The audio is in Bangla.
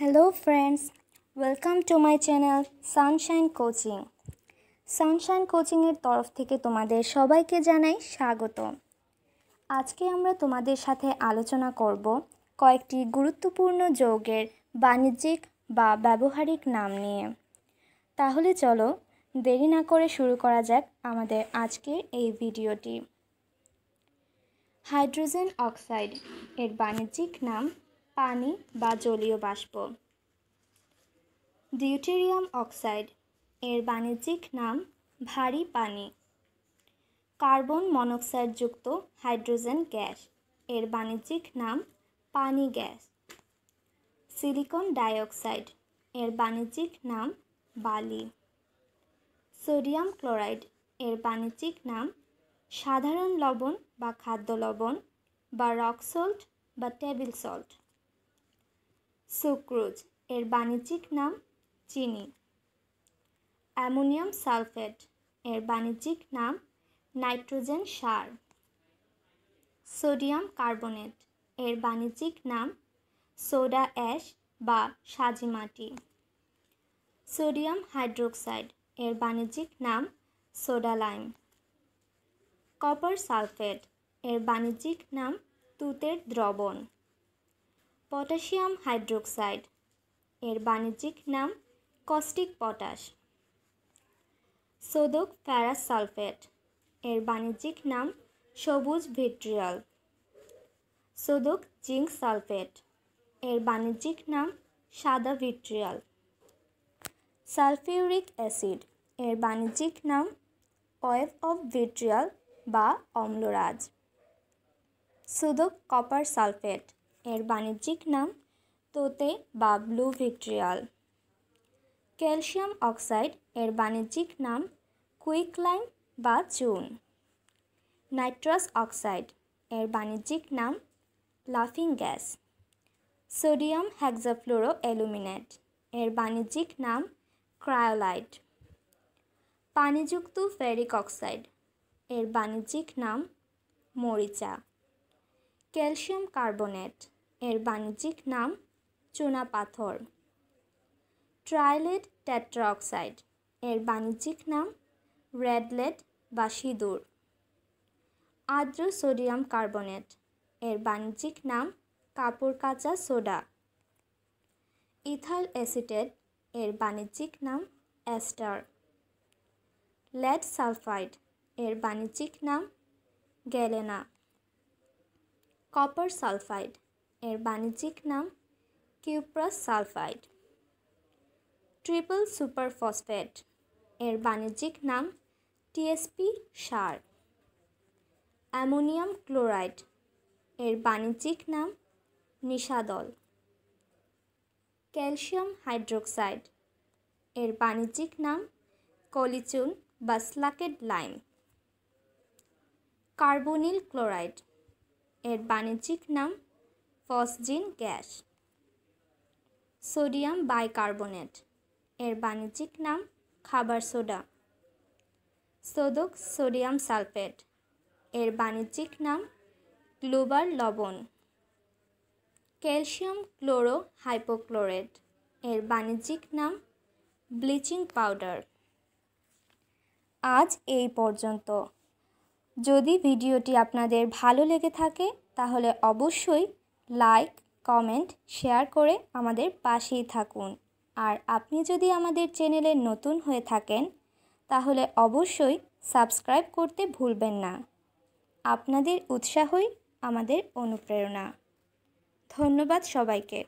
Hello friends welcome to my channel Sunshine Coaching Sunshine কোচিংয়ের তরফ থেকে তোমাদের সবাইকে জানাই স্বাগত। আজকে আমরা তোমাদের সাথে আলোচনা করব কয়েকটি গুরুত্বপূর্ণ যৌগের বাণিজ্যিক বা ব্যবহারিক নাম নিয়ে। তাহলে চলো দেরি না করে শুরু করা যাক আমাদের আজকের এই ভিডিওটি। হাইড্রোজেন অক্সাইড এর বাণিজ্যিক নাম পানি বা জলীয় বাষ্প ডিউটেরিয়াম অক্সাইড এর বাণিজ্যিক নাম ভারী পানি কার্বন মনোক্সাইডযুক্ত হাইড্রোজেন গ্যাস এর বাণিজ্যিক নাম পানি গ্যাস সিলিকন ডাইঅক্সাইড এর বাণিজ্যিক নাম বালি সোডিয়াম ক্লোরাইড এর বাণিজ্যিক নাম সাধারণ লবণ বা খাদ্য লবণ বা রক সল্ট বা টেবিল সল্ট সুক্রোজ এর বাণিজ্যিক নাম চিনি অ্যামোনিয়াম সালফেট এর বাণিজ্যিক নাম নাইট্রোজেন সার সোডিয়াম কার্বনেট এর বাণিজ্যিক নাম সোডা অ্যাশ বা সাজিমাটি সোডিয়াম হাইড্রোক্সাইড এর বাণিজ্যিক নাম সোডা লাইম কপার সালফেট এর বাণিজ্যিক নাম তুতের দ্রবণ পটাশিয়াম হাইড্রোক্সাইড এর বাণিজ্যিক নাম কস্টিক পটাশ সোদক ফ্যারাস সালফেট এর বাণিজ্যিক নাম সবুজ ভিট্রিয়াল সোদক জিঙ্ক সালফেট এর বাণিজ্যিক নাম সাদা ভিট্রিয়াল সালফিউরিক অ্যাসিড এর বাণিজ্যিক নাম অয়েভ অফ ভিট্রিয়াল বা অম্লরাজ সুদক কপার সালফেট এর বাণিজ্যিক নাম তোতে বা ব্লু ভিট্রিয়াল ক্যালসিয়াম অক্সাইড এর বাণিজ্যিক নাম কুইকলাইম বা চুন নাইট্রাস অক্সাইড এর বাণিজ্যিক নাম লাফিং গ্যাস সোডিয়াম হ্যাক্সাফ্লোরো অ্যালুমিনেট এর বাণিজ্যিক নাম ক্রায়োলাইট পানিযুক্ত ফেরিক অক্সাইড এর বাণিজ্যিক নাম মরিচা ক্যালসিয়াম কার্বনেট এর বাণিজ্যিক নাম চুনা পাথর ট্রাইলেট টেট্রাঅক্সাইড এর বাণিজ্যিক নাম রেডলেট বা সিঁদুর আর্দ্র সোডিয়াম কার্বনেট এর বাণিজ্যিক নাম কাপড় কাঁচা সোডা ইথাল অ্যাসিটেড এর বাণিজ্যিক নাম অ্যাস্টার লেড সালফাইড এর বাণিজ্যিক নাম গ্যালেনা কপার সালফাইড এর বাণিজ্যিক নাম cuprous sulphide triple super phosphate এর বাণিজ্যিক নাম টিএসপি সার অ্যামোনিয়াম ক্লোরাইড এর বাণিজ্যিক নাম নিশাদল ক্যালসিয়াম হাইড্রোক্সাইড এর বাণিজ্যিক নাম কলিচুন বা স্লাকেড লাইম কার্বনিল ক্লোরাইড এর বাণিজ্যিক নাম ফসজিন গ্যাস সোডিয়াম বাইকার্বনেট এর বাণিজ্যিক নাম খাবার সোডা সোদক সোডিয়াম সালফেট এর বাণিজ্যিক নাম গ্লোবার লবণ ক্যালসিয়াম ক্লোরো হাইপোক্লোরেট এর বাণিজ্যিক নাম ব্লিচিং পাউডার আজ এই পর্যন্ত যদি ভিডিওটি আপনাদের ভালো লেগে থাকে তাহলে অবশ্যই লাইক কমেন্ট শেয়ার করে আমাদের পাশেই থাকুন আর আপনি যদি আমাদের চ্যানেলে নতুন হয়ে থাকেন তাহলে অবশ্যই সাবস্ক্রাইব করতে ভুলবেন না আপনাদের উৎসাহই আমাদের অনুপ্রেরণা ধন্যবাদ সবাইকে